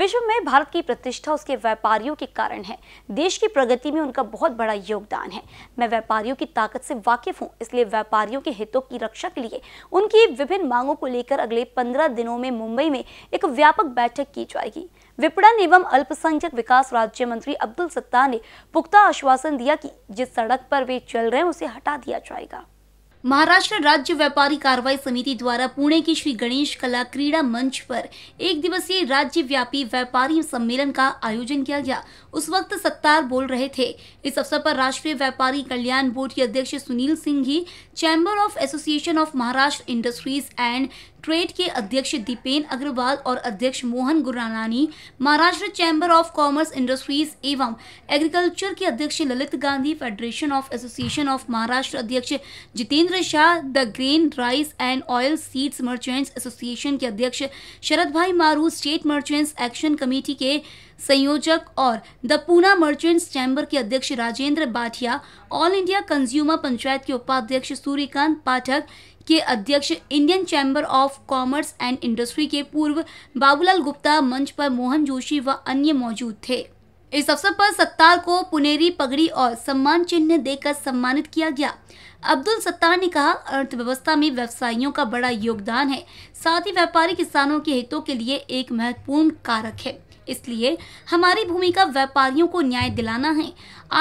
विश्व में भारत की प्रतिष्ठा उसके व्यापारियों के कारण है देश की प्रगति में उनका बहुत बड़ा योगदान है मैं व्यापारियों की ताकत से वाकिफ हूँ इसलिए व्यापारियों के हितों की रक्षा के लिए उनकी विभिन्न मांगों को लेकर अगले पंद्रह दिनों में मुंबई में एक व्यापक बैठक की जाएगी विपणन एवं अल्पसंख्यक विकास राज्य मंत्री अब्दुल सत्तार ने पुख्ता आश्वासन दिया कि जिस सड़क पर वे चल रहे हैं उसे हटा दिया जाएगा महाराष्ट्र राज्य व्यापारी कार्रवाई समिति द्वारा पुणे की श्री गणेश कला क्रीड़ा मंच पर एक दिवसीय राज्य व्यापी व्यापारी सम्मेलन का आयोजन किया गया उस वक्त सत्तार बोल रहे थे इस अवसर पर राष्ट्रीय व्यापारी कल्याण बोर्ड के अध्यक्ष सुनील सिंह ही chamber of association of Maharashtra industries and trade के अध्यक्ष दीपेन अग्रवाल और अध्यक्ष Mohan Gurnani Maharashtra chamber of commerce industries एवं एग्रीकल्चर के अध्यक्ष Lalit Gandhi federation of association of Maharashtra अध्यक्ष Jitendra Shah the grain rice and oil seeds merchants association के अध्यक्ष शरद भाई मारू स्टेट मर्चेंट्स एक्शन कमेटी के संयोजक और द पूना मर्चेंट्स चैम्बर के अध्यक्ष Rajendra Bathia all India consumer panchayat के उपाध्यक्ष सूर्यकांत पाठक के अध्यक्ष Indian chamber of commerce and industry के पूर्व बाबूलाल गुप्ता मंच पर मोहन जोशी व अन्य मौजूद थे इस अवसर पर सत्तार को पुनेरी पगड़ी और सम्मान चिन्ह देकर सम्मानित किया गया अब्दुल सत्तार ने कहा अर्थव्यवस्था में व्यवसायियों का बड़ा योगदान है साथ ही व्यापारी किसानों के हितों के लिए एक महत्वपूर्ण कारक है इसलिए हमारी भूमिका व्यापारियों को न्याय दिलाना है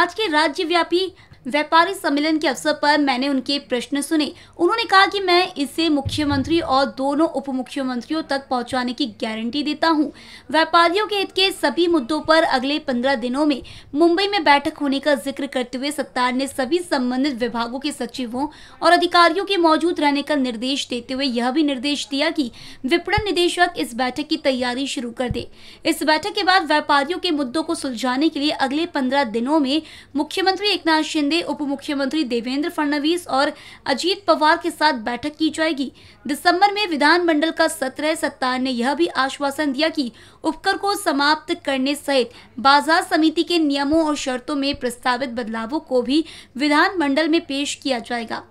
आज के राज्यव्यापी व्यापारी सम्मेलन के अवसर पर मैंने उनके प्रश्न सुने उन्होंने कहा कि मैं इसे मुख्यमंत्री और दोनों उप मुख्यमंत्रियों तक पहुंचाने की गारंटी देता हूं व्यापारियों के हित के सभी मुद्दों पर अगले पंद्रह दिनों में मुंबई में बैठक होने का जिक्र करते हुए सत्तार ने सभी संबंधित विभागों के सचिवों और अधिकारियों के मौजूद रहने का निर्देश देते हुए यह भी निर्देश दिया की विपणन निदेशक इस बैठक की तैयारी शुरू कर दे इस बैठक के बाद व्यापारियों के मुद्दों को सुलझाने के लिए अगले पंद्रह दिनों में मुख्यमंत्री एक शिंदे शिंदे उप मुख्यमंत्री देवेंद्र फडणवीस और अजीत पवार के साथ बैठक की जाएगी दिसंबर में विधानमंडल का सत्र सत्तार ने यह भी आश्वासन दिया कि उपकर को समाप्त करने सहित बाजार समिति के नियमों और शर्तों में प्रस्तावित बदलावों को भी विधानमंडल में पेश किया जाएगा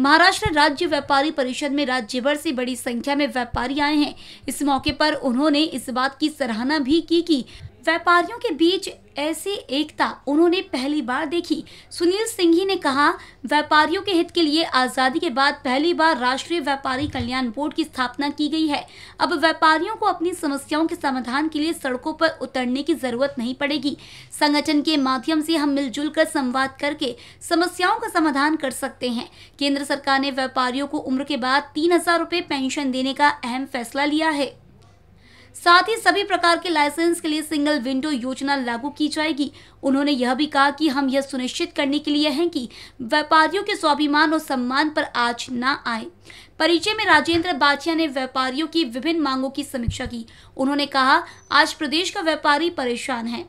महाराष्ट्र राज्य व्यापारी परिषद में राज्य भर से बड़ी संख्या में व्यापारी आए हैं इस मौके पर उन्होंने इस बात की सराहना भी की कि व्यापारियों के बीच ऐसी एकता उन्होंने पहली बार देखी सुनील सिंघी ने कहा व्यापारियों के हित के लिए आज़ादी के बाद पहली बार राष्ट्रीय व्यापारी कल्याण बोर्ड की स्थापना की गई है अब व्यापारियों को अपनी समस्याओं के समाधान के लिए सड़कों पर उतरने की जरूरत नहीं पड़ेगी संगठन के माध्यम से हम मिलजुल कर संवाद करके समस्याओं का समाधान कर सकते हैं केंद्र सरकार ने व्यापारियों को उम्र के बाद तीन हजार पेंशन देने का अहम फैसला लिया है साथ ही सभी प्रकार के लाइसेंस के लिए सिंगल विंडो योजना लागू की जाएगी उन्होंने यह भी कहा कि हम यह सुनिश्चित करने के लिए हैं कि व्यापारियों के स्वाभिमान और सम्मान पर आज न आए परिचय में राजेंद्र बाचिया ने व्यापारियों की विभिन्न मांगों की समीक्षा की उन्होंने कहा आज प्रदेश का व्यापारी परेशान है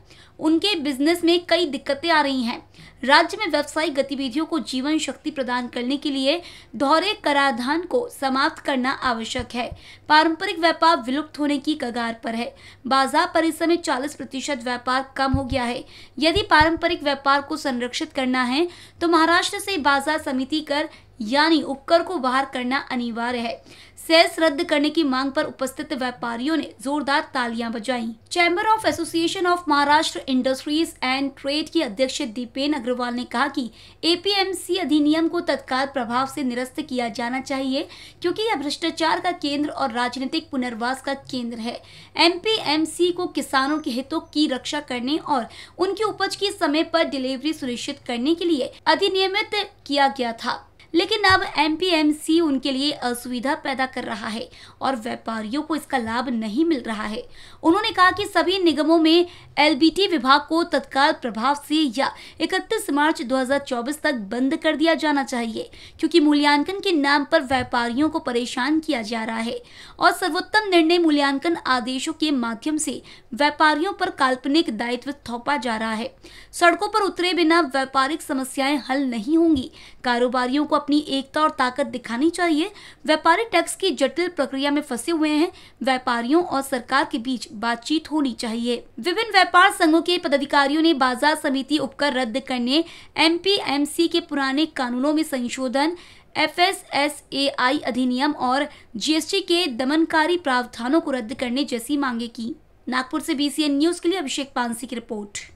उनके बिजनेस में कई दिक्कतें आ रही हैं राज्य में व्यवसायिक गतिविधियों को जीवन शक्ति प्रदान करने के लिए दोहरे कराधान को समाप्त करना आवश्यक है पारंपरिक व्यापार विलुप्त होने की कगार पर है बाजार परिसर में 40 प्रतिशत व्यापार कम हो गया है यदि पारंपरिक व्यापार को संरक्षित करना है तो महाराष्ट्र से बाजार समिति कर यानी उपकर को बाहर करना अनिवार्य है सेस रद्द करने की मांग पर उपस्थित व्यापारियों ने जोरदार तालियां बजाई chamber of association of Maharashtra industries and trade की अध्यक्ष दीपेन अग्रवाल ने कहा कि एपीएमसी अधिनियम को तत्काल प्रभाव से निरस्त किया जाना चाहिए क्योंकि यह भ्रष्टाचार का केंद्र और राजनीतिक पुनर्वास का केंद्र है एम को किसानों के हितों की रक्षा करने और उनकी उपज की समय पर डिलीवरी सुनिश्चित करने के लिए अधिनियमित किया गया था लेकिन अब एमपीएमसी उनके लिए असुविधा पैदा कर रहा है और व्यापारियों को इसका लाभ नहीं मिल रहा है उन्होंने कहा कि सभी निगमों में एलबीटी विभाग को तत्काल प्रभाव से या 31 मार्च 2024 तक बंद कर दिया जाना चाहिए क्योंकि मूल्यांकन के नाम पर व्यापारियों को परेशान किया जा रहा है और सर्वोत्तम निर्णय मूल्यांकन आदेशों के माध्यम से व्यापारियों पर काल्पनिक दायित्व थोपा जा रहा है सड़कों पर उतरे बिना व्यापारिक समस्याएं हल नहीं होंगी कारोबारियों को अपनी एकता और ताकत दिखानी चाहिए व्यापारी टैक्स की जटिल प्रक्रिया में फंसे हुए हैं व्यापारियों और सरकार के बीच बातचीत होनी चाहिए विभिन्न व्यापार संघों के पदाधिकारियों ने बाजार समिति उपकर रद्द करने एम के पुराने कानूनों में संशोधन F S S A I अधिनियम और जी के दमनकारी प्रावधानों को रद्द करने जैसी मांगे की नागपुर से बीसीएन न्यूज के लिए अभिषेक पानसी की रिपोर्ट